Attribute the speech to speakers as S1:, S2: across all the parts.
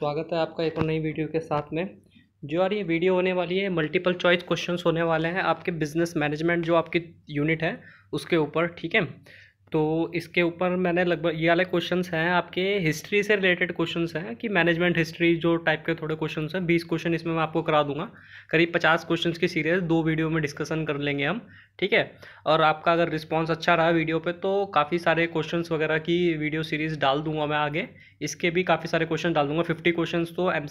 S1: स्वागत है आपका एक और नई वीडियो के साथ में जो यार ये वीडियो होने वाली है मल्टीपल चॉइस क्वेश्चंस होने वाले हैं आपके बिजनेस मैनेजमेंट जो आपकी यूनिट है उसके ऊपर ठीक है तो इसके ऊपर मैंने लगभग ये वाले क्वेश्चंस हैं आपके हिस्ट्री से रिलेटेड क्वेश्चंस हैं कि मैनेजमेंट हिस्ट्री जो टाइप के थोड़े क्वेश्चंस हैं बीस क्वेश्चन इसमें मैं आपको करा दूंगा करीब पचास क्वेश्चंस की सीरीज दो वीडियो में डिस्कशन कर लेंगे हम ठीक है और आपका अगर रिस्पॉन्स अच्छा रहा वीडियो पर तो काफ़ी सारे क्वेश्चन वगैरह की वीडियो सीरीज़ डाल दूंगा मैं आगे इसके भी काफ़ी सारे क्वेश्चन डाल दूंगा फिफ्टी क्वेश्चन तो एम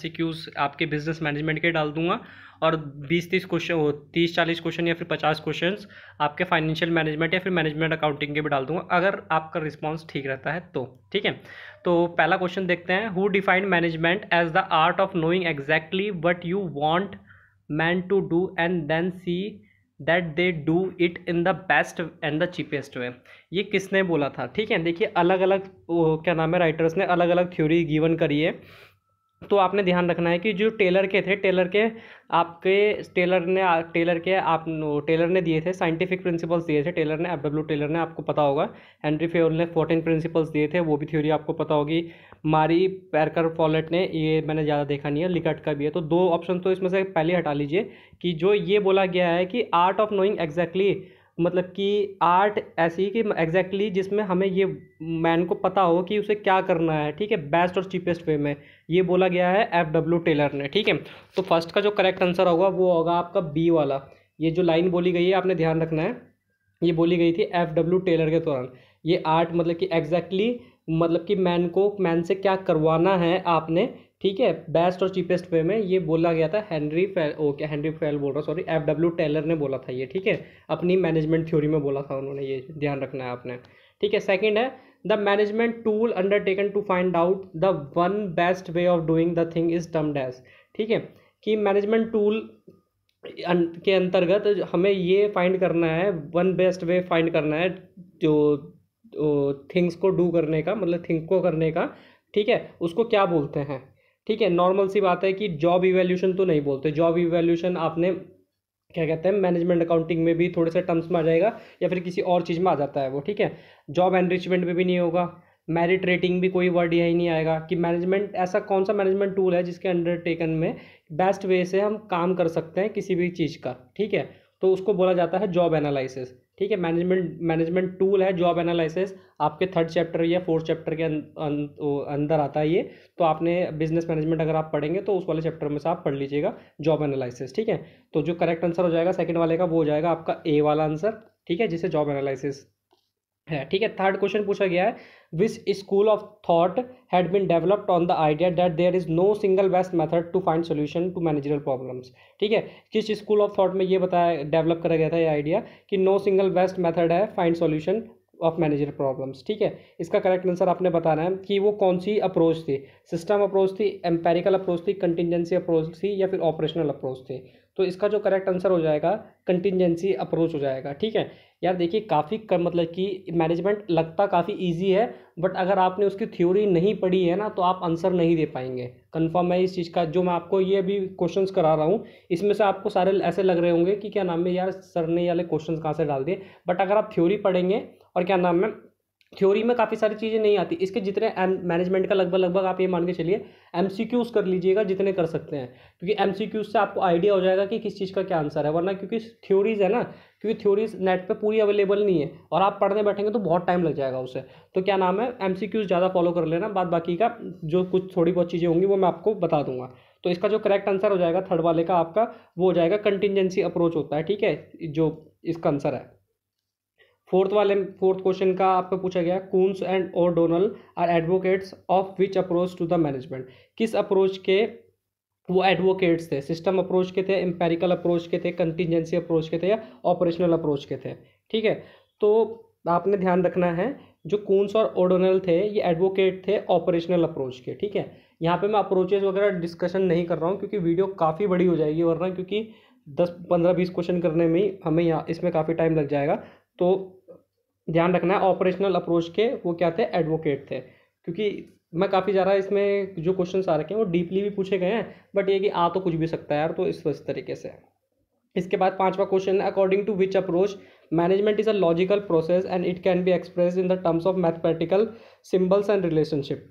S1: आपके बिजनेस मैनेजमेंट के डाल दूंगा और बीस तीस क्वेश्चन हो तीस चालीस क्वेश्चन या फिर पचास क्वेश्चन आपके फाइनेंशियल मैनेजमेंट या फिर मैनेजमेंट अकाउंटिंग के भी डाल दूंगा अगर आपका रिस्पॉन्स ठीक रहता है तो ठीक है तो पहला क्वेश्चन देखते हैं who defined management as the art of knowing exactly what you want men to do and then see that they do it in the best and the cheapest way ये किसने बोला था ठीक है देखिए अलग अलग क्या नाम है राइटर्स ने अलग अलग थ्योरी गिवन करी है तो आपने ध्यान रखना है कि जो टेलर के थे टेलर के आपके टेलर ने टेलर के आप टेलर ने दिए थे साइंटिफिक प्रिंसिपल्स दिए थे टेलर ने एफ डब्ल्यू टेलर ने आपको पता होगा हेनरी फेवल ने फोर्टीन प्रिंसिपल्स दिए थे वो भी थ्योरी आपको पता होगी मारी पैरकर फॉलेट ने ये मैंने ज़्यादा देखा नहीं है लिकट का भी है तो दो ऑप्शन तो इसमें से पहले हटा लीजिए कि जो ये बोला गया है कि आर्ट ऑफ नोइंग एग्जैक्टली मतलब कि आर्ट ऐसी कि एग्जैक्टली exactly जिसमें हमें ये मैन को पता हो कि उसे क्या करना है ठीक है बेस्ट और चीपेस्ट वे में ये बोला गया है एफ डब्ल्यू टेलर ने ठीक है तो फर्स्ट का जो करेक्ट आंसर होगा वो होगा आपका बी वाला ये जो लाइन बोली गई है आपने ध्यान रखना है ये बोली गई थी एफ डब्ल्यू टेलर के दौरान ये आर्ट मतलब कि एग्जैक्टली exactly, मतलब कि मैन को मैन से क्या करवाना है आपने ठीक है बेस्ट और चीपेस्ट वे में ये बोला गया था Henry Fayol okay Henry Fayol बोल रहा सॉरी एफ डब्ल्यू टेलर ने बोला था ये ठीक है अपनी मैनेजमेंट थ्योरी में बोला था उन्होंने ये ध्यान रखना है आपने ठीक है सेकंड है the management tool undertaken to find out the one best way of doing the thing is term dash ठीक है कि मैनेजमेंट अं, टूल के अंतर्गत हमें ये फाइंड करना है वन बेस्ट वे फाइंड करना है जो थिंग्स को डू करने का मतलब थिंक को करने का ठीक है उसको क्या बोलते हैं ठीक है नॉर्मल सी बात है कि जॉब इवेल्यूशन तो नहीं बोलते जॉब इवेल्यूशन आपने क्या कहते हैं मैनेजमेंट अकाउंटिंग में भी थोड़े से टर्म्स में आ जाएगा या फिर किसी और चीज़ में आ जाता है वो ठीक है जॉब एनरिचमेंट में भी नहीं होगा मेरिट रेटिंग भी कोई वर्ड यही नहीं आएगा कि मैनेजमेंट ऐसा कौन सा मैनेजमेंट टूल है जिसके अंडरटेकन में बेस्ट वे से हम काम कर सकते हैं किसी भी चीज़ का ठीक है तो उसको बोला जाता है जॉब एनालिसिस ठीक है मैनेजमेंट मैनेजमेंट टूल है जॉब एनालिसिस आपके थर्ड चैप्टर या फोर्थ चैप्टर के अं-, अं-, अंदर आता है ये तो आपने बिजनेस मैनेजमेंट अगर आप पढ़ेंगे तो उस वाले चैप्टर में से आप पढ़ लीजिएगा जॉब एनालिसिस ठीक है तो जो करेक्ट आंसर हो जाएगा सेकंड वाले का वो हो जाएगा आपका ए वाला आंसर ठीक है जिसे जॉब एनालिसिस है ठीक है थर्ड क्वेश्चन पूछा गया है which school of thought had been developed on the idea that there is no single best method to find solution to managerial problems ठीक है किस स्कूल ऑफ थॉट में ये बताया डेवलप करा गया था ये आइडिया कि नो सिंगल बेस्ट मेथड है find solution of manager problems ठीक है इसका करेक्ट आंसर आपने बताना है कि वो कौन सी अप्रोच थी सिस्टम अप्रोच थी एम्पेरिकल अप्रोच थी कंटिजेंसी अप्रोच थी या फिर ऑपरेशनल अप्रोच थी तो इसका जो करेक्ट आंसर हो जाएगा कंटिजेंसी अप्रोच हो जाएगा ठीक है यार देखिए काफ़ी कर मतलब कि मैनेजमेंट लगता काफ़ी ईजी है बट अगर आपने उसकी थ्योरी नहीं पढ़ी है ना तो आप आंसर नहीं दे पाएंगे कन्फर्म है इस चीज़ का जो मैं आपको ये अभी क्वेश्चन करा रहा हूँ इसमें से आपको सारे ऐसे लग रहे होंगे कि क्या नाम है यार सर ने वाले क्वेश्चन कहाँ से डाल दिए बट अगर आप थ्योरी पढ़ेंगे और क्या नाम है थ्योरी में काफ़ी सारी चीज़ें नहीं आती इसके जितने एम मैनेजमेंट का लगभग लगभग आप ये मान के चलिए एम सी क्यूज़ कर लीजिएगा जितने कर सकते हैं क्योंकि एम सी क्यूज़ से आपको आइडिया हो जाएगा कि किस चीज़ का क्या आंसर है वरना क्योंकि थ्योरीज़ है ना क्योंकि थ्योरीज नेट पे पूरी अवेलेबल नहीं है और आप पढ़ने बैठेंगे तो बहुत टाइम लग जाएगा उसे तो क्या नाम है एम सी क्यूज़ ज़्यादा फॉलो कर लेना बाद बाकी का जो कुछ थोड़ी बहुत चीज़ें होंगी वो मैं आपको बता दूंगा तो इसका जो करेक्ट आंसर हो जाएगा थर्ड वाले का आपका वो हो जाएगा कंटिजेंसी अप्रोच होता है ठीक है जो इसका आंसर है फोर्थ वाले फोर्थ क्वेश्चन का आपको पूछा गया Koontz and O'Donnell are advocates of which approach to the management किस अप्रोच के वो एडवोकेट्स थे सिस्टम अप्रोच के थे एम्पेरिकल अप्रोच के थे कंटिजेंसी अप्रोच के थे या ऑपरेशनल अप्रोच के थे ठीक है तो आपने ध्यान रखना है जो कून्स और ओडोनल थे ये एडवोकेट थे ऑपरेशनल अप्रोच के ठीक है यहाँ पे मैं अप्रोचेज वगैरह डिस्कशन नहीं कर रहा हूँ क्योंकि वीडियो काफ़ी बड़ी हो जाएगी वरना क्योंकि दस पंद्रह बीस क्वेश्चन करने में ही हमें यहाँ इसमें काफ़ी टाइम लग जाएगा तो ध्यान रखना है ऑपरेशनल अप्रोच के वो क्या थे एडवोकेट थे क्योंकि मैं काफ़ी ज़्यादा इसमें जो क्वेश्चन आ रखे हैं वो डीपली भी पूछे गए हैं बट ये कि आ तो कुछ भी सकता है यार तो इस तरीके से इसके बाद पांचवा क्वेश्चन है according to which approach management is a logical process and it can be express in the terms of mathematical symbols and relationship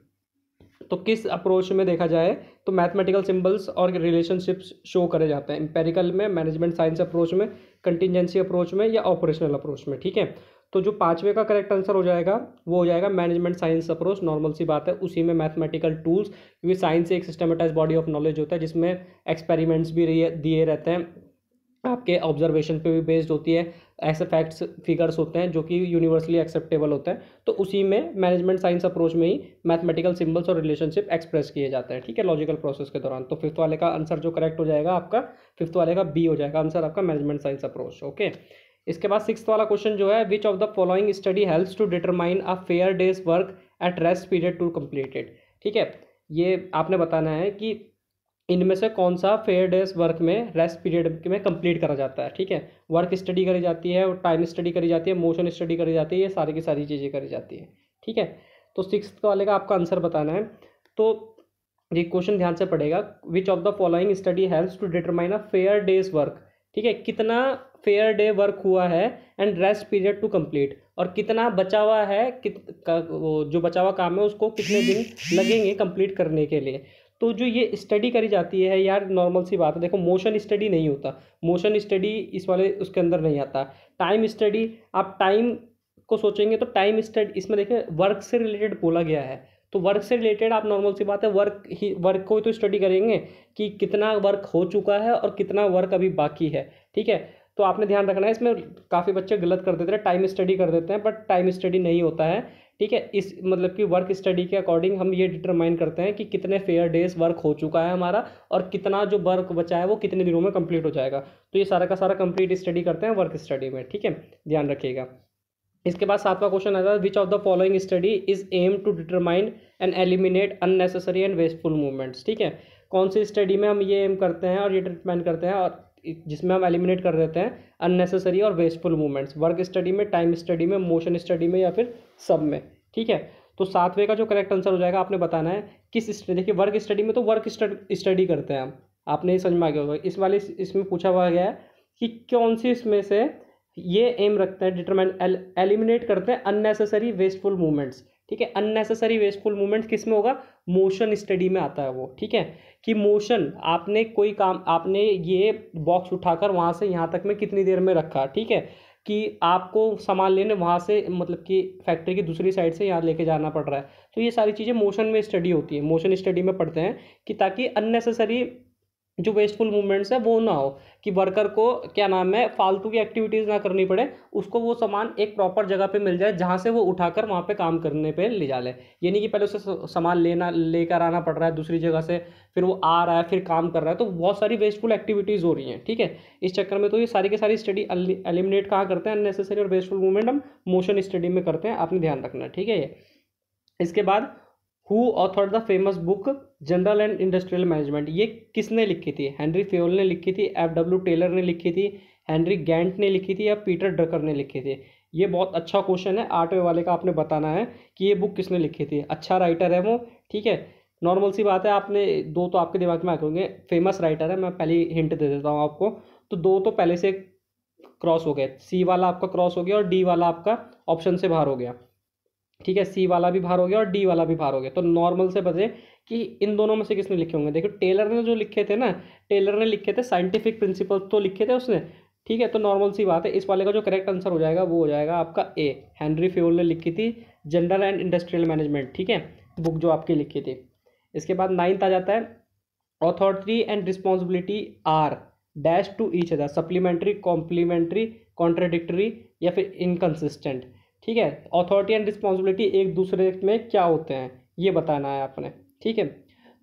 S1: तो किस अप्रोच में देखा जाए तो मैथमेटिकल सिंबल्स और रिलेशनशिप्स शो करे जाते हैं एम्पेरिकल में मैनेजमेंट साइंस अप्रोच में कंटिजेंसी अप्रोच में या ऑपरेशनल अप्रोच में ठीक है तो जो पाँचवें का करेक्ट आंसर हो जाएगा वो हो जाएगा मैनेजमेंट साइंस अप्रोच नॉर्मल सी बात है उसी में मैथमेटिकल टूल्स क्योंकि साइंस एक सिस्टमेटाइज बॉडी ऑफ नॉलेज होता है जिसमें एक्सपेरिमेंट्स भी दिए रहते हैं आपके ऑब्जर्वेशन पे भी बेस्ड होती है ऐसे फैक्ट्स फिगर्स होते हैं जो कि यूनिवर्सली एक्सेप्टेबल होते हैं तो उसी में मैनेजमेंट साइंस अप्रोच में ही मैथमेटिकल सिंबल्स और रिलेशनशिप एक्सप्रेस किए जाते हैं ठीक है लॉजिकल प्रोसेस के दौरान तो फिफ्थ वाले का आंसर जो करेक्ट हो जाएगा आपका फिफ्थ वाले का बी हो जाएगा आंसर आपका मैनेजमेंट साइंस अप्रोच ओके इसके बाद सिक्स वाला क्वेश्चन जो है which of the following study helps to determine a fair day's work at rest period to completed ठीक है ये आपने बताना है कि इनमें से कौन सा फेयर डेज वर्क में रेस्ट पीरियड में कंप्लीट करा जाता है ठीक है वर्क स्टडी करी जाती है और टाइम स्टडी करी जाती है मोशन स्टडी करी जाती है ये सारी की सारी चीज़ें करी जाती है ठीक है तो सिक्स वाले का आपका आंसर बताना है तो ये क्वेश्चन ध्यान से पड़ेगा which of the following study helps to determine a fair day's work ठीक है कितना फेयर डे वर्क हुआ है and rest period to complete और कितना बचा हुआ है कित वो जो बचा हुआ काम है उसको कितने दिन लगेंगे कंप्लीट करने के लिए तो जो ये स्टडी करी जाती है यार नॉर्मल सी बात है देखो मोशन स्टडी नहीं होता मोशन स्टडी इस वाले उसके अंदर नहीं आता टाइम स्टडी आप टाइम को सोचेंगे तो टाइम स्टडी इसमें देखें वर्क से रिलेटेड बोला गया है तो वर्क से रिलेटेड आप नॉर्मल सी बात है वर्क ही वर्क को ही तो स्टडी करेंगे कि कितना वर्क हो चुका है और कितना वर्क अभी बाकी है ठीक है तो आपने ध्यान रखना है इसमें काफ़ी बच्चे गलत कर देते हैं टाइम स्टडी कर देते हैं बट टाइम स्टडी नहीं होता है ठीक है इस मतलब कि वर्क स्टडी के अकॉर्डिंग हम ये डिटरमाइन करते हैं कि कितने फेयर डेज वर्क हो चुका है हमारा और कितना जो वर्क बचा है वो कितने दिनों में कंप्लीट हो जाएगा तो ये सारा का सारा कंप्लीट स्टडी करते हैं वर्क स्टडी में ठीक है ध्यान रखिएगा इसके बाद सातवां क्वेश्चन आता है which of the following study is aim to determine and eliminate unnecessary and wasteful movements ठीक है कौन सी स्टडी में हम ये एम करते हैं और ये डिटरमाइन करते हैं और जिसमें हम एलिमिनेट कर देते हैं अननेसेसरी और वेस्टफुल मूवमेंट्स वर्क स्टडी में टाइम स्टडी में मोशन स्टडी में या फिर सब में ठीक है तो सातवें का जो करेक्ट आंसर हो जाएगा आपने बताना है किस स्टडी देखिए वर्क स्टडी में तो वर्क स्टडी करते हैं हम आपने ये समझ में आ गया होगा इस वाले इसमें पूछा हुआ गया है कि कौन सी इसमें से ये एम रखते हैं डिटरमाइन एलिमिनेट करते हैं अननेसेसरी वेस्टफुल मूवमेंट्स ठीक है अननेसेसरी वेस्टफुल मूवमेंट किस में होगा मोशन स्टडी में आता है वो ठीक है कि मोशन आपने कोई काम आपने ये बॉक्स उठाकर वहाँ से यहाँ तक में कितनी देर में रखा ठीक है कि आपको सामान लेने वहाँ से मतलब कि फैक्ट्री की दूसरी साइड से यहाँ लेके जाना पड़ रहा है तो ये सारी चीज़ें मोशन में स्टडी होती है मोशन स्टडी में पढ़ते हैं कि ताकि अननेसेसरी जो वेस्टफुल मूवमेंट्स है वो ना हो कि वर्कर को क्या नाम है फालतू की एक्टिविटीज़ ना करनी पड़े उसको वो सामान एक प्रॉपर जगह पे मिल जाए जहाँ से वो उठाकर वहाँ पर काम करने पे ले जा ले यानी कि पहले उसे सामान लेना लेकर आना पड़ रहा है दूसरी जगह से फिर वो आ रहा है फिर काम कर रहा है तो बहुत सारी वेस्टफुल एक्टिविटीज़ हो रही हैं ठीक है इस चक्कर में तो ये सारी की सारी स्टडी एलिमिनेट कहाँ करते हैं अननेसेसरी और वेस्टफुल मूवमेंट हम मोशन स्टडी में करते हैं आपने ध्यान रखना ठीक है ये इसके बाद who author the famous book general and industrial management ये किसने लिखी थी हेनरी फ्योल ने लिखी थी एफ डब्ल्यू टेलर ने लिखी थी हेनरी गैंट ने लिखी थी या पीटर ड्रकर ने लिखी थी ये बहुत अच्छा क्वेश्चन है आठवें वाले का आपने बताना है कि ये बुक किसने लिखी थी अच्छा राइटर है वो ठीक है नॉर्मल सी बात है आपने दो तो आपके दिमाग में आ गए फेमस राइटर है मैं पहले हिंट दे देता हूँ आपको तो दो तो पहले से क्रॉस हो गए सी वाला आपका क्रॉस हो गया और डी वाला आपका ऑप्शन से बाहर हो गया ठीक है सी वाला भी भार हो गया और डी वाला भी भार हो गया तो नॉर्मल से बचे कि इन दोनों में से किसने लिखे होंगे देखो टेलर ने जो लिखे थे ना टेलर ने लिखे थे साइंटिफिक प्रिंसिपल तो लिखे थे उसने ठीक है तो नॉर्मल सी बात है इस वाले का जो करेक्ट आंसर हो जाएगा वो हो जाएगा आपका ए हेनरी फ्योल ने लिखी थी जनरल एंड इंडस्ट्रियल मैनेजमेंट ठीक है बुक जो आपकी लिखी थी इसके बाद नाइन्थ आ जाता है authority and responsibility are dash to each other supplementary complementary contradictory या फिर इनकन्सिस्टेंट ठीक है अथॉरिटी एंड रिस्पॉन्सिबिलिटी एक दूसरे में क्या होते हैं ये बताना है आपने ठीक है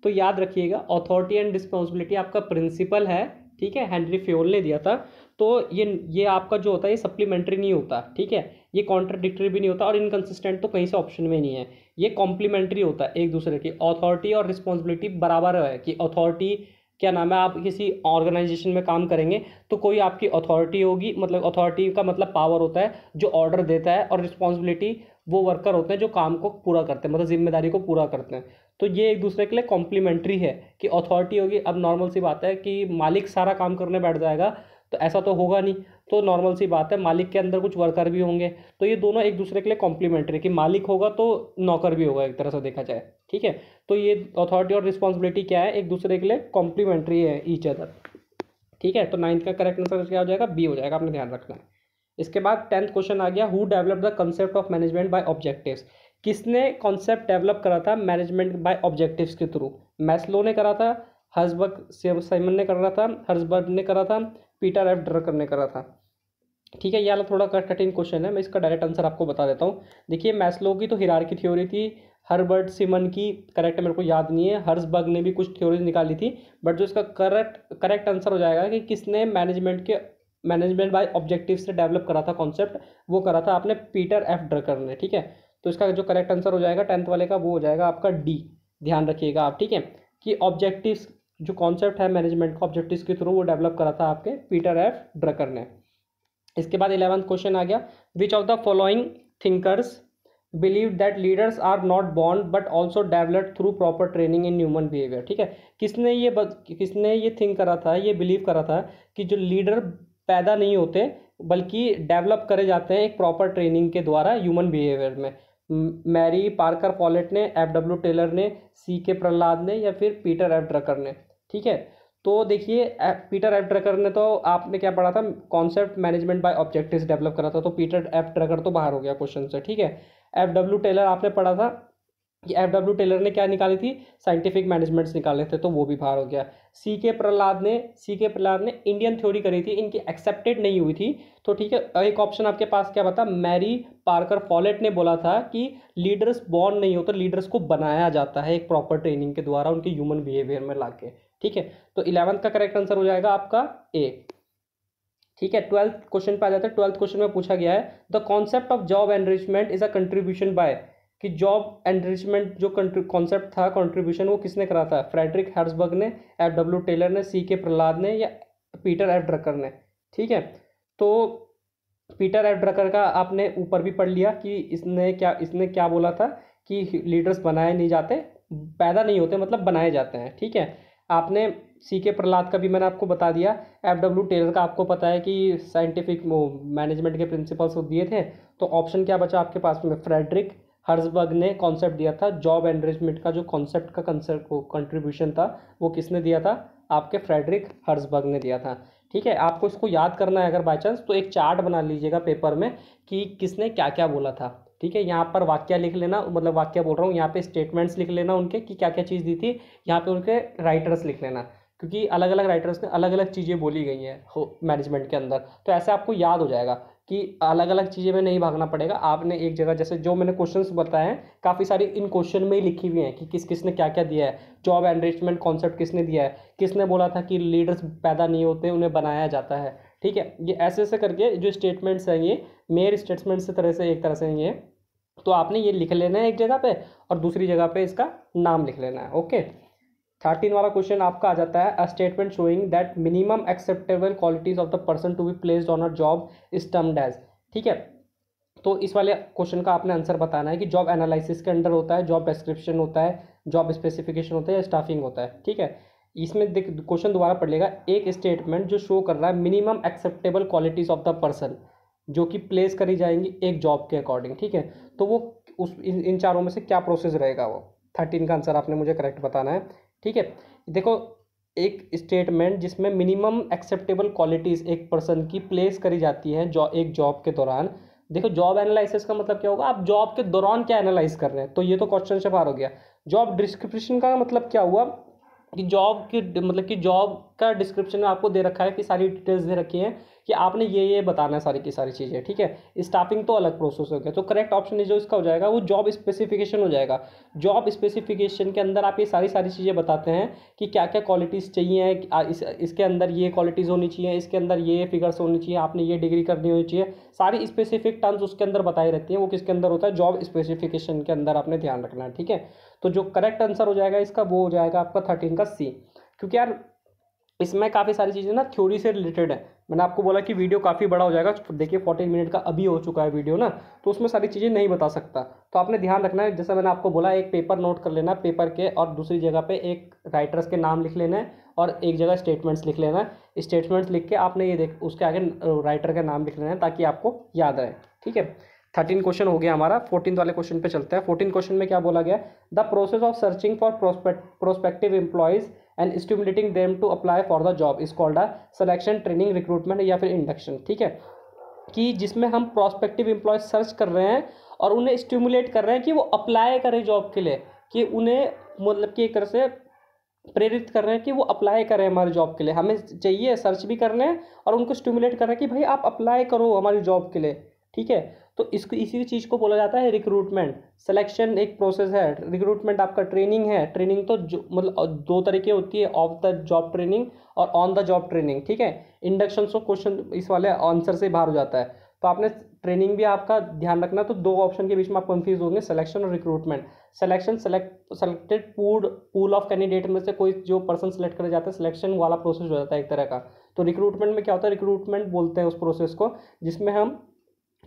S1: तो याद रखिएगा अथॉरिटी एंड रिस्पॉन्सिबिलिटी आपका प्रिंसिपल है ठीक है हेनरी फ्योल ने दिया था तो ये ये आपका जो होता है ये सप्लीमेंट्री नहीं होता ठीक है ये कॉन्ट्राडिक्टरी भी नहीं होता और इनकन्सिस्टेंट तो कहीं से ऑप्शन में नहीं है ये कॉम्प्लीमेंट्री होता है एक दूसरे की अथॉरिटी और रिस्पॉन्सिबिलिटी बराबर है कि अथॉरिटी क्या नाम है आप किसी ऑर्गेनाइजेशन में काम करेंगे तो कोई आपकी अथॉरिटी होगी मतलब अथॉरिटी का मतलब पावर होता है जो ऑर्डर देता है और रिस्पॉन्सिबिलिटी वो वर्कर होते हैं जो काम को पूरा करते हैं मतलब जिम्मेदारी को पूरा करते हैं तो ये एक दूसरे के लिए कॉम्प्लीमेंट्री है कि अथॉरिटी होगी अब नॉर्मल सी बात है कि मालिक सारा काम करने बैठ जाएगा तो ऐसा तो होगा नहीं तो नॉर्मल सी बात है मालिक के अंदर कुछ वर्कर भी होंगे तो ये दोनों एक दूसरे के लिए कॉम्प्लीमेंट्री कि मालिक होगा तो नौकर भी होगा एक तरह से देखा जाए ठीक है तो ये अथॉरिटी और रिस्पॉन्सिबिलिटी क्या है एक दूसरे के लिए कॉम्प्लीमेंट्री है ईच अदर ठीक है तो नाइन्थ का करेक्ट आंसर क्या हो जाएगा बी हो जाएगा आपने ध्यान रखना है इसके बाद टेंथ क्वेश्चन आ गया who develop the concept of management by objectives किसने कॉन्सेप्ट डेवलप करा था मैनेजमेंट बाय ऑब्जेक्टिव्स के थ्रू मैस्लो ने करा था हर्जबर्ग साइमन ने करा था हर्जबर्ग ने करा था पीटर एफ ड्रकर ने करा था ठीक है ये वाला थोड़ा कठिन क्वेश्चन है मैं इसका डायरेक्ट आंसर आपको बता देता हूँ देखिए मैस्लो की तो की थ्योरी थी हर्बर्ट सिमन की करेक्ट मेरे को याद नहीं है हर्सबर्ग ने भी कुछ थ्योरीज निकाली थी बट जो इसका करेक्ट करेक्ट आंसर हो जाएगा कि किसने मैनेजमेंट के मैनेजमेंट बाय ऑब्जेक्टिव से डेवलप करा था कॉन्सेप्ट वो करा था आपने पीटर एफ ड्रकर ने ठीक है तो इसका जो करेक्ट आंसर हो जाएगा टेंथ वाले का वो हो जाएगा आपका डी ध्यान रखिएगा आप ठीक है कि ऑब्जेक्टिव जो कॉन्सेप्ट है मैनेजमेंट का ऑब्जेक्टिव के थ्रू वो डेवलप करा था आपके पीटर एफ ड्रकर ने इसके बाद इलेवंथ क्वेश्चन आ गया which of the following thinkers believe that leaders are not born but also develop through proper training in human behaviour ठीक है किसने ये बस, किसने ये थिंक करा था ये बिलीव करा था कि जो लीडर पैदा नहीं होते बल्कि डेवलप करे जाते हैं एक प्रॉपर ट्रेनिंग के द्वारा ह्यूमन बिहेवियर में मैरी पार्कर पॉलेट ने एफ डब्ल्यू टेलर ने सी के प्रहलाद ने या फिर पीटर एफ ड्रकर ने ठीक है तो देखिए पीटर एफ ड्रकर ने तो आपने क्या पढ़ा था concept management by objectives develop करा था तो पीटर एफ ड्रकर तो बाहर हो गया क्वेश्चन से ठीक है एफ डब्ल्यू टेलर आपने पढ़ा था कि एफ डब्ल्यू टेलर ने क्या निकाली थी साइंटिफिक मैनेजमेंट्स निकाले थे तो वो भी बाहर हो गया सी के प्रहलाद ने सी के प्रहलाद ने इंडियन थ्योरी करी थी इनकी एक्सेप्टेड नहीं हुई थी तो ठीक है एक ऑप्शन आपके पास क्या बता मैरी पार्कर फॉलेट ने बोला था कि लीडर्स बॉर्न नहीं होते तो लीडर्स को बनाया जाता है एक प्रॉपर ट्रेनिंग के द्वारा उनके ह्यूमन बिहेवियर में ला ठीक है तो इलेवंथ का करेक्ट आंसर हो जाएगा आपका ए ठीक है ट्वेल्थ क्वेश्चन पे आ जाता है ट्वेल्थ क्वेश्चन में पूछा गया है the concept of job enrichment is a contribution by कि जॉब एनरिचमेंट जो कॉन्सेप्ट था कंट्रीब्यूशन वो किसने करा था फ्रेडरिक हर्सबर्ग ने एफ डब्ल्यू टेलर ने सी के प्रहलाद ने या पीटर एफ ड्रकर ने ठीक है तो पीटर एफ ड्रकर का आपने ऊपर भी पढ़ लिया कि इसने क्या इसने क्या बोला था कि लीडर्स बनाए नहीं जाते पैदा नहीं होते मतलब बनाए जाते हैं ठीक है आपने सी के प्रहलाद का भी मैंने आपको बता दिया एफ डब्ल्यू टेलर का आपको पता है कि साइंटिफिक मैनेजमेंट के प्रिंसिपल्स वो दिए थे तो ऑप्शन क्या बचा आपके पास में फ्रेडरिक हर्जबर्ग ने कॉन्सेप्ट दिया था जॉब एनरेजमेंट का जो कॉन्सेप्ट का कंट्रीब्यूशन था वो किसने दिया था आपके फ्रेडरिक हर्जबर्ग ने दिया था ठीक है आपको इसको याद करना है अगर बाई चांस तो एक चार्ट बना लीजिएगा पेपर में कि किसने क्या क्या बोला था ठीक है यहाँ पर वाक्य लिख लेना मतलब वाक्य बोल रहा हूँ यहाँ पे स्टेटमेंट्स लिख लेना उनके कि क्या क्या चीज़ दी थी यहाँ पे उनके राइटर्स लिख लेना क्योंकि अलग अलग राइटर्स ने अलग अलग चीज़ें बोली गई हैं मैनेजमेंट के अंदर तो ऐसे आपको याद हो जाएगा कि अलग अलग चीज़ें में नहीं भागना पड़ेगा आपने एक जगह जैसे जो मैंने क्वेश्चंस बताए हैं काफ़ी सारी इन क्वेश्चन में ही लिखी हुई हैं कि किस किसने क्या क्या दिया है जॉब एनरिचमेंट कॉन्सेप्ट किसने दिया है किसने बोला था कि लीडर्स पैदा नहीं होते उन्हें बनाया जाता है ठीक है ये ऐसे ऐसे करके जो स्टेटमेंट्स हैं ये मेयर स्टेटमेंट्स तरह से एक तरह से ये तो आपने ये लिख लेना है एक जगह पे और दूसरी जगह पे इसका नाम लिख लेना है ओके थर्टीन वाला क्वेश्चन आपका आ जाता है a statement showing that minimum acceptable qualities of the person to be placed on a job is term as ठीक है तो इस वाले क्वेश्चन का आपने आंसर बताना है कि जॉब एनालिसिस के अंडर होता है जॉब डिस्क्रिप्शन होता है जॉब स्पेसिफिकेशन होता है या स्टाफिंग होता है ठीक है इसमें देख क्वेश्चन दोबारा पढ़ लेगा एक स्टेटमेंट जो शो कर रहा है minimum acceptable qualities of the person जो कि प्लेस करी जाएंगी एक जॉब के अकॉर्डिंग ठीक है तो वो उस इन, इन चारों में से क्या प्रोसेस रहेगा वो थर्टीन का आंसर आपने मुझे करेक्ट बताना है ठीक है देखो एक स्टेटमेंट जिसमें मिनिमम एक्सेप्टेबल क्वालिटीज़ एक पर्सन की प्लेस करी जाती है जॉ एक जॉब के दौरान देखो जॉब एनालिसिस का मतलब क्या होगा आप जॉब के दौरान क्या एनालाइज कर रहे हैं तो ये तो क्वेश्चन से बाहर हो गया जॉब डिस्क्रिप्शन का मतलब क्या हुआ कि जॉब की मतलब कि जॉब का डिस्क्रिप्शन में आपको दे रखा है कि सारी डिटेल्स दे रखी हैं कि आपने ये ये बताना है सारी की सारी चीज़ें ठीक है स्टाफिंग तो अलग प्रोसेस हो गया तो करेक्ट ऑप्शन जो इसका हो जाएगा वो जॉब स्पेसिफिकेशन हो जाएगा जॉब स्पेसिफिकेशन के अंदर आप ये सारी सारी चीज़ें बताते हैं कि क्या क्या क्वालिटीज़ चाहिए इस, इसके अंदर ये क्वालिटीज़ होनी चाहिए इसके अंदर ये फिगर्स होनी चाहिए आपने ये डिग्री करनी होनी चाहिए सारी स्पेसिफिक टर्म्स उसके अंदर बताई रहती हैं वो किसके अंदर होता है जॉब स्पेसिफिकेशन के अंदर आपने ध्यान रखना है ठीक है तो जो करेक्ट आंसर हो जाएगा इसका वो हो जाएगा आपका थर्टीन का सी क्योंकि यार इसमें काफ़ी सारी चीज़ें ना थ्योरी से रिलेटेड है मैंने आपको बोला कि वीडियो काफ़ी बड़ा हो जाएगा देखिए फोर्टीन मिनट का अभी हो चुका है वीडियो ना तो उसमें सारी चीज़ें नहीं बता सकता तो आपने ध्यान रखना है जैसे मैंने आपको बोला एक पेपर नोट कर लेना पेपर के और दूसरी जगह पे एक राइटर्स के नाम लिख लेना है और एक जगह स्टेटमेंट्स लिख लेना है स्टेटमेंट्स लिख के आपने ये देख उसके आगे राइटर का नाम लिख लेना है ताकि आपको याद रहे ठीक है थर्टीन क्वेश्चन हो गया हमारा फोर्टीन वाले क्वेश्चन पे चलते है फोर्टीन क्वेश्चन में क्या बोला गया the process of searching for prospective employees and stimulating them to apply for the job is called a selection training recruitment या फिर इंडक्शन ठीक है कि जिसमें हम प्रोस्पेक्टिव इंप्लॉयज सर्च कर रहे हैं और उन्हें स्टिमुलेट कर रहे हैं कि वो अप्लाई करें जॉब के लिए कि उन्हें मतलब कि एक तरह से प्रेरित कर रहे हैं कि वो अप्लाई करें हमारे जॉब के लिए हमें चाहिए सर्च भी करने और उनको स्टिमुलेट कर रहे हैं कि भाई आप अप्लाई करो हमारी जॉब के लिए ठीक है तो इसको इसी चीज़ को बोला जाता है रिक्रूटमेंट सिलेक्शन एक प्रोसेस है रिक्रूटमेंट आपका ट्रेनिंग है ट्रेनिंग तो मतलब दो तरीके होती है ऑफ द जॉब ट्रेनिंग और ऑन द जॉब ट्रेनिंग ठीक है इंडक्शन सो क्वेश्चन इस वाले आंसर से बाहर हो जाता है तो आपने ट्रेनिंग भी आपका ध्यान रखना तो दो ऑप्शन के बीच में आप कंफ्यूज होंगे सिलेक्शन और recruitment selection select selected pool pool of candidate में से कोई जो पर्सन सेलेक्ट करा जाता है सिलेक्शन वाला प्रोसेस हो जाता है एक तरह का तो रिक्रूटमेंट में क्या होता है रिक्रूटमेंट बोलते हैं उस प्रोसेस को जिसमें हम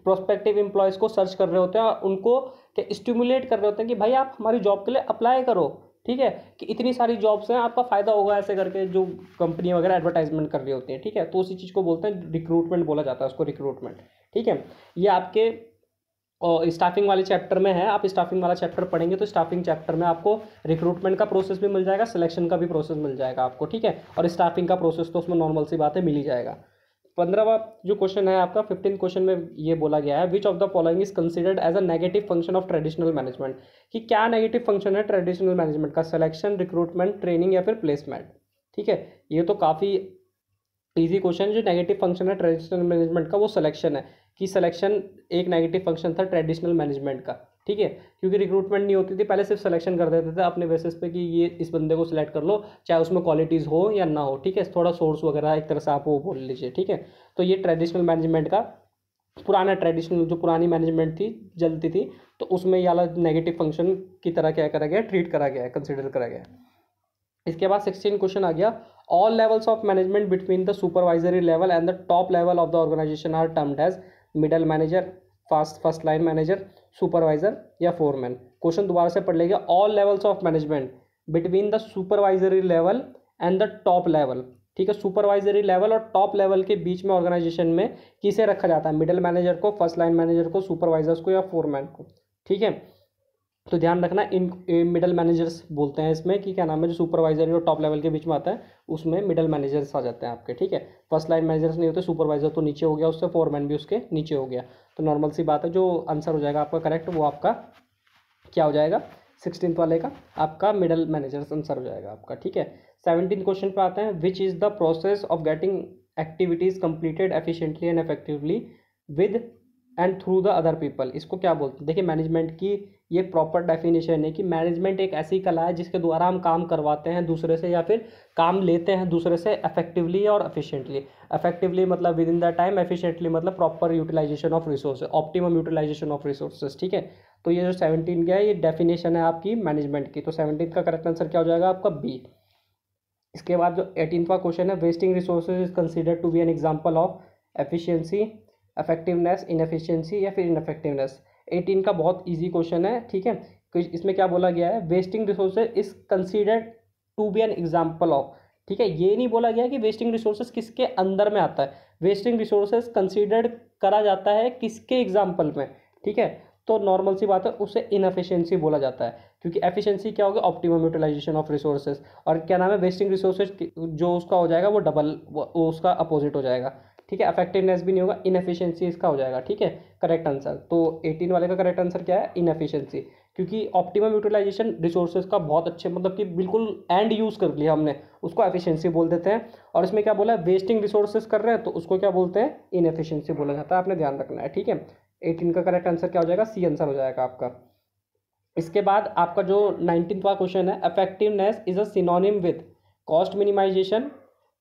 S1: प्रोस्पेक्टिव एम्प्लॉयज़ को सर्च कर रहे होते हैं और उनको क्या स्टिमुलेट कर रहे होते हैं कि भाई आप हमारी जॉब के लिए अप्लाई करो ठीक है कि इतनी सारी जॉब्स हैं आपका फ़ायदा होगा ऐसे करके जो कंपनी वगैरह एडवर्टाइजमेंट कर रही होती है ठीक है तो उसी चीज़ को बोलते हैं रिक्रूटमेंट बोला जाता है उसको रिक्रूटमेंट ठीक है ये आपके और स्टाफिंग वाले चैप्टर में है आप स्टाफिंग वाला चैप्टर पढ़ेंगे तो स्टाफिंग चैप्टर में आपको रिक्रूटमेंट का प्रोसेस भी मिल जाएगा सिलेक्शन का भी प्रोसेस मिल जाएगा आपको ठीक है और स्टाफिंग का प्रोसेस तो उसमें नॉर्मल सी बात है मिल ही जाएगा पंद्रहवा जो क्वेश्चन है आपका फिफ्टीन क्वेश्चन में ये बोला गया है which of the following is considered as a negative function of traditional management कि क्या नेगेटिव फंक्शन है ट्रेडिशनल मैनेजमेंट का सिलेक्शन रिक्रूटमेंट ट्रेनिंग या फिर प्लेसमेंट ठीक है ये तो काफ़ी इजी क्वेश्चन जो नेगेटिव फंक्शन है ट्रेडिशनल मैनेजमेंट का वो सिलेक्शन है कि सिलेक्शन एक नेगेटिव फंक्शन था ट्रेडिशनल मैनेजमेंट का ठीक है क्योंकि रिक्रूटमेंट नहीं होती थी पहले सिर्फ सिलेक्शन कर देते थे अपने बेसिस पे कि ये इस बंदे को सिलेक्ट कर लो चाहे उसमें क्वालिटीज़ हो या ना हो ठीक है थोड़ा सोर्स वगैरह एक तरह से आप वो बोल लीजिए ठीक है तो ये ट्रेडिशनल मैनेजमेंट का पुराना ट्रेडिशनल जो पुरानी मैनेजमेंट थी जलती थी तो उसमें यहाँ नेगेटिव फंक्शन की तरह क्या करा गया ट्रीट करा गया कंसिडर करा गया इसके बाद सिक्सटीन क्वेश्चन आ गया all levels of management between the supervisory level and the top level of the organisation are termed as middle manager fast first line manager supervisor या फोरमैन क्वेश्चन दोबारा से पढ़ लेंगे all levels of management between the supervisory level and the top level ठीक है supervisory level और top level के बीच में ऑर्गेनाइजेशन में किसे रखा जाता है मिडिल मैनेजर को फर्स्ट लाइन मैनेजर को सुपरवाइजर्स को या फोरमैन को ठीक है तो ध्यान रखना इन मिडल मैनेजर्स बोलते हैं इसमें कि क्या नाम है जो सुपरवाइजर और टॉप लेवल के बीच में आता है उसमें मिडल मैनेजर्स आ जाते हैं आपके ठीक है फर्स्ट लाइन मैनेजर्स नहीं होते सुपरवाइजर तो नीचे हो गया उससे फोरमैन भी उसके नीचे हो गया तो नॉर्मल सी बात है जो आंसर हो जाएगा आपका करेक्ट वो आपका क्या हो जाएगा सिक्सटीन वाले का आपका मिडल मैनेजर्स आंसर हो जाएगा आपका ठीक है सेवनटीन क्वेश्चन पर आते हैं which is the process of getting activities completed efficiently and effectively with and through the other people इसको क्या बोलते हैं देखिए मैनेजमेंट की ये प्रॉपर डेफिनेशन है कि मैनेजमेंट एक ऐसी कला है जिसके द्वारा हम काम करवाते हैं दूसरे से या फिर काम लेते हैं दूसरे से इफेक्टिवली और एफिशिएंटली इफेक्टिवली मतलब within the time efficiently मतलब proper utilisation of resource optimum utilisation of resources ठीक है तो ये जो सेवनटीन का है ये डेफिनेशन है आपकी मैनेजमेंट की तो सेवनटीन का करेक्ट आंसर क्या हो जाएगा आपका बी इसके बाद जो एटीनवा क्वेश्चन है wasting resources is consider to be an example of efficiency effectiveness inefficiency या फिर इनफेक्टिवनेस एटीन का बहुत ईजी क्वेश्चन है ठीक है इसमें क्या बोला गया है wasting resources is considered to be an example of ठीक है ये नहीं बोला गया कि वेस्टिंग रिसोर्सेज किसके अंदर में आता है वेस्टिंग रिसोर्सेज कंसिडर्ड करा जाता है किसके एग्जाम्पल में ठीक है तो नॉर्मल सी बात है उसे इनफिशियंसी बोला जाता है क्योंकि एफिशिएंसी क्या होगी ऑप्टिमम यूटिलाइजेशन ऑफ रिसोर्सेज और क्या नाम है वेस्टिंग रिसोर्सेज जो उसका हो जाएगा वो डबल वो उसका अपोजिट हो जाएगा ठीक है अफेक्टिवनेस भी नहीं होगा इनएफिशिएंसी इसका हो जाएगा ठीक है करेक्ट आंसर तो एटीन वाले का करेक्ट आंसर क्या है एफिशियंसी क्योंकि ऑप्टिमम यूटिलाइजेशन रिसोर्सेज का बहुत अच्छे मतलब कि बिल्कुल एंड यूज़ कर लिया हमने उसको एफिशिएंसी बोल देते हैं और इसमें क्या बोला है वेस्टिंग रिसोर्सेज कर रहे हैं तो उसको क्या बोलते हैं इनएफिशिएंसी बोला जाता है आपने ध्यान रखना है ठीक है एटीन का करेक्ट आंसर क्या हो जाएगा सी आंसर हो जाएगा आपका इसके बाद आपका जो नाइनटीन क्वेश्चन है effectiveness is a synonym with cost minimisation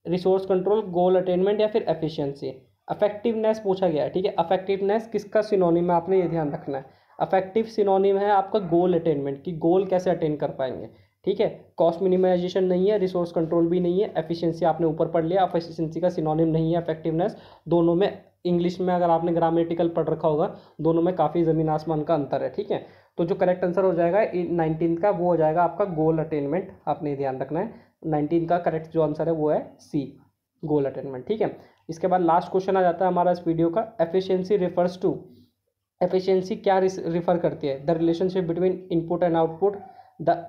S1: resource control goal attainment या फिर एफिशिएंसी अफेक्टिवनेस पूछा गया है ठीक है अफेक्टिवनेस किसका सिनोनिम है आपने ये ध्यान रखना है अफेक्टिव सिनोनिम है आपका गोल अटेनमेंट कि गोल कैसे अटेन कर पाएंगे ठीक है कॉस्ट मिनिमाइजेशन नहीं है रिसोर्स कंट्रोल भी नहीं है एफिशियंसी आपने ऊपर पढ़ लिया अफिशियंसी का सिनोनिम नहीं है अफेक्टिवनेस दोनों में इंग्लिश में अगर आपने ग्रामेटिकल पढ़ रखा होगा दोनों में काफ़ी ज़मीन आसमान का अंतर है ठीक है तो जो करेक्ट आंसर हो जाएगा नाइनटीन का वो हो जाएगा आपका गोल अटेनमेंट आपने ध्यान रखना है नाइनटीन का करेक्ट जो आंसर है वो है सी गोल अटेनमेंट ठीक है इसके बाद लास्ट क्वेश्चन आ जाता है हमारा इस वीडियो का एफिशिएंसी रिफर्स टू एफिशिएंसी क्या रिफर करती है the relationship between input and output the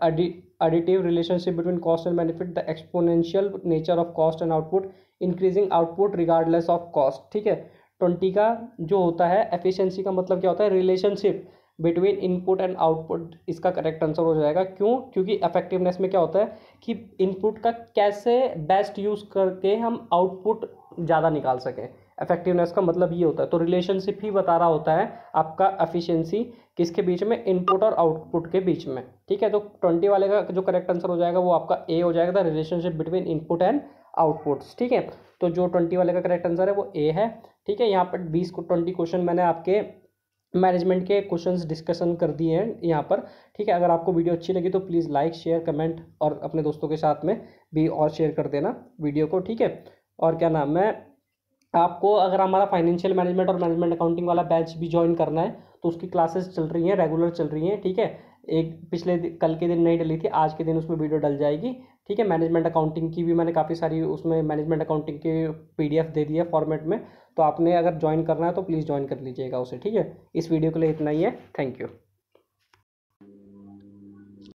S1: additive relationship between cost and benefit the exponential nature of cost and output increasing output regardless of cost ठीक है twenty का जो होता है efficiency का मतलब क्या होता है relationship between input and output इसका करेक्ट आंसर हो जाएगा क्यों क्योंकि इफेक्टिवनेस में क्या होता है कि इनपुट का कैसे बेस्ट यूज़ करके हम आउटपुट ज़्यादा निकाल सकें इफेक्टिवनेस का मतलब ये होता है तो रिलेशनशिप ही बता रहा होता है आपका एफिशिएंसी किसके बीच में इनपुट और आउटपुट के बीच में ठीक है तो ट्वेंटी वाले का जो करेक्ट आंसर हो जाएगा वो आपका ए हो जाएगा relationship between input and outputs ठीक है तो जो ट्वेंटी वाले का करेक्ट आंसर है वो ए है ठीक है यहाँ पर बीस को ट्वेंटी क्वेश्चन मैंने आपके मैनेजमेंट के क्वेश्चंस डिस्कशन कर दिए हैं यहाँ पर ठीक है अगर आपको वीडियो अच्छी लगी तो प्लीज़ लाइक शेयर कमेंट और अपने दोस्तों के साथ में भी और शेयर कर देना वीडियो को ठीक है और क्या नाम है आपको अगर हमारा फाइनेंशियल मैनेजमेंट और मैनेजमेंट अकाउंटिंग वाला बैच भी ज्वाइन करना है तो उसकी क्लासेस चल रही हैं रेगुलर चल रही हैं ठीक है एक पिछले कल के दिन नहीं डली थी आज के दिन उसमें वीडियो डल जाएगी ठीक है मैनेजमेंट अकाउंटिंग की भी मैंने काफ़ी सारी उसमें मैनेजमेंट अकाउंटिंग के पीडीएफ दे दिया फॉर्मेट में तो आपने अगर ज्वाइन करना है तो प्लीज़ ज्वाइन कर लीजिएगा उसे ठीक है इस वीडियो के लिए इतना ही है थैंक यू